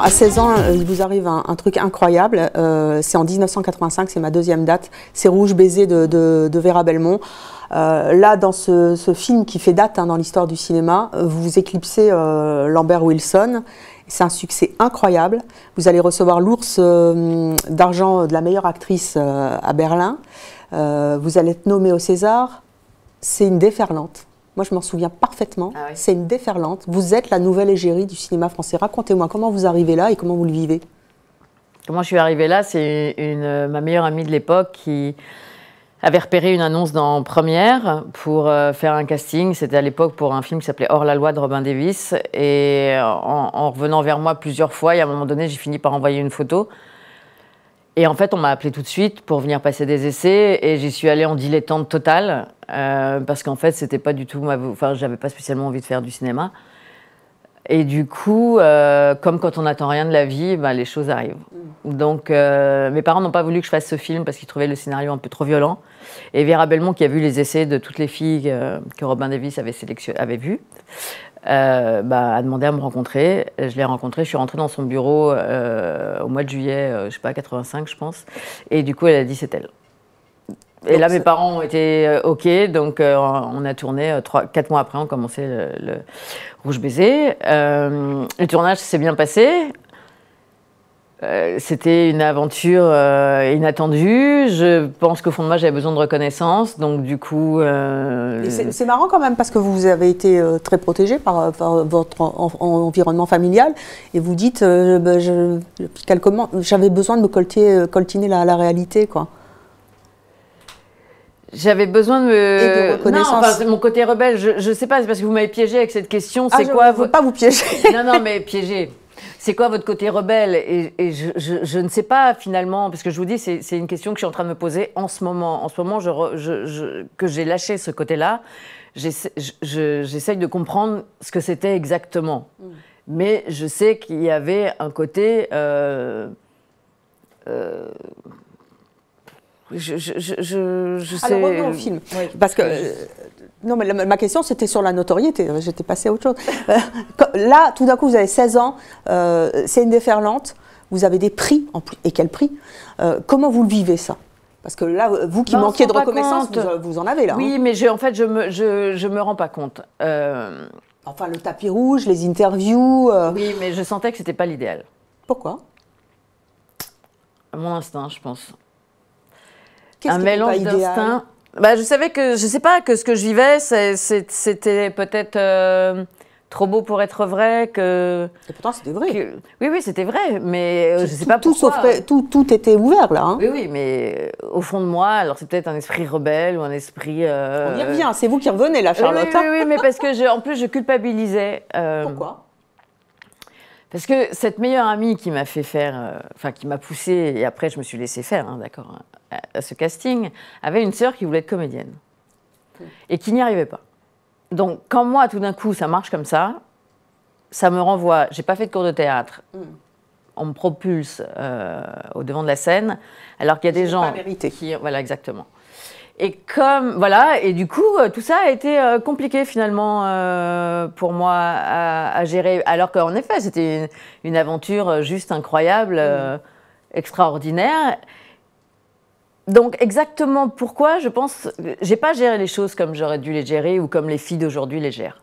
À 16 ans, euh, il vous arrive un, truc incroyable. Euh, c'est en 1985, c'est ma deuxième date. C'est Rouge baiser de, Vera Belmont. Euh, là, dans ce, film qui fait date hein, dans l'histoire du cinéma, vous éclipsez Lambert Wilson. C'est un succès incroyable. Vous allez recevoir l'ours d'argent de la meilleure actrice à Berlin. vous allez être nommé au César. C'est une déferlante. Moi, je m'en souviens parfaitement. Ah C'est une déferlante. Vous êtes la nouvelle égérie du cinéma français. Racontez-moi comment vous arrivez là et comment vous le vivez. Comment je suis arrivée là C'est une, euh, ma meilleure amie de l'époque qui avait repéré une annonce dans Première pour euh, faire un casting. C'était à l'époque pour un film qui s'appelait Hors la loi de Robin Davis. Et euh, en, revenant vers moi plusieurs fois, et à un moment donné, j'ai fini par envoyer une photo. Et en fait, on m'a appelé tout de suite pour venir passer des essais et j'y suis allée en dilettante totale. Euh, parce qu'en fait, c'était pas du tout ma... Enfin, j'avais pas spécialement envie de faire du cinéma. Et du coup, euh, comme quand on n'attend rien de la vie, bah, les choses arrivent. Mm. Donc, euh, mes parents n'ont pas voulu que je fasse ce film parce qu'ils trouvaient le scénario un peu trop violent. Et Vera Belmont, qui a vu les essais de toutes les filles que, Robin Davis avait, avait vues, bah, a demandé à me rencontrer. Je l'ai rencontrée, je suis rentrée dans son bureau au mois de juillet, je sais pas, 85, je pense. Et du coup, elle a dit c'est elle. Et là, mes parents ont été euh, OK, donc euh, on a tourné 4 euh, trois, quatre mois après, on commençait le, le Rouge Baiser. le tournage s'est bien passé. C'était une aventure inattendue. Je pense qu'au fond de moi, j'avais besoin de reconnaissance. Donc, du coup. C'est marrant quand même parce que vous avez été très protégé par, votre environnement familial et vous dites ben, j'avais besoin de me colter, coltiner la, la réalité. quoi. J'avais besoin de me. mon côté rebelle, je ne sais pas, c'est parce que vous m'avez piégé avec cette question. Ah, c'est quoi Je ne veux pas vous piéger. non, non, mais piégé C'est quoi votre côté rebelle Et, je, je, ne sais pas finalement, parce que je vous dis, c'est une question que je suis en train de me poser en ce moment. En ce moment, je, que j'ai lâché ce côté-là, j'essaye de comprendre ce que c'était exactement. Mm. Mais je sais qu'il y avait un côté. euh, euh je, ah, sais... Alors revenons au film. Parce que. Euh, non, mais ma question, c'était sur la notoriété. J'étais passée à autre chose. Euh, là, tout d'un coup, vous avez 16 ans, euh, c'est une déferlante, vous avez des prix, en plus, et quel prix Comment vous le vivez, ça parce que là, vous qui manquez bah, manquiez de reconnaissance, vous, en avez là. Oui, hein. mais en fait, je me, je, me rends pas compte. Enfin, le tapis rouge, les interviews. Oui, mais je sentais que ce c'était pas l'idéal. Pourquoi à Mon instinct, je pense. Un mélange d'instincts. Bah, je savais que, je sais pas, que ce que je vivais, c'était peut-être euh, trop beau pour être vrai. Que, Et pourtant, c'était vrai. oui, oui, c'était vrai, mais euh, je sais pas pourquoi. Tout, tout, tout, était ouvert, là. Hein. Oui, oui, mais euh, au fond de moi, alors c'est peut-être un esprit rebelle ou un esprit. On y revient, c'est vous qui revenez, là, Charlotte. Oui, oui, mais parce que, en plus, je culpabilisais. pourquoi parce que cette meilleure amie qui m'a fait faire, euh, enfin qui m'a poussé et après je me suis laissée faire, hein, d'accord, hein, à, ce casting, avait une sœur qui voulait être comédienne et qui n'y arrivait pas. Donc quand moi, tout d'un coup, ça marche comme ça, ça me renvoie. J'ai pas fait de cours de théâtre. Hmm. On me propulse euh, au devant de la scène, alors qu'il y a des gens qui, voilà, exactement. Et comme voilà, et du coup, euh, tout ça a été euh, compliqué finalement euh, pour moi à, gérer. Alors qu'en effet, c'était une, aventure juste incroyable, mm. extraordinaire. Donc exactement pourquoi je pense, j'ai pas géré les choses comme j'aurais dû les gérer ou comme les filles d'aujourd'hui les gèrent.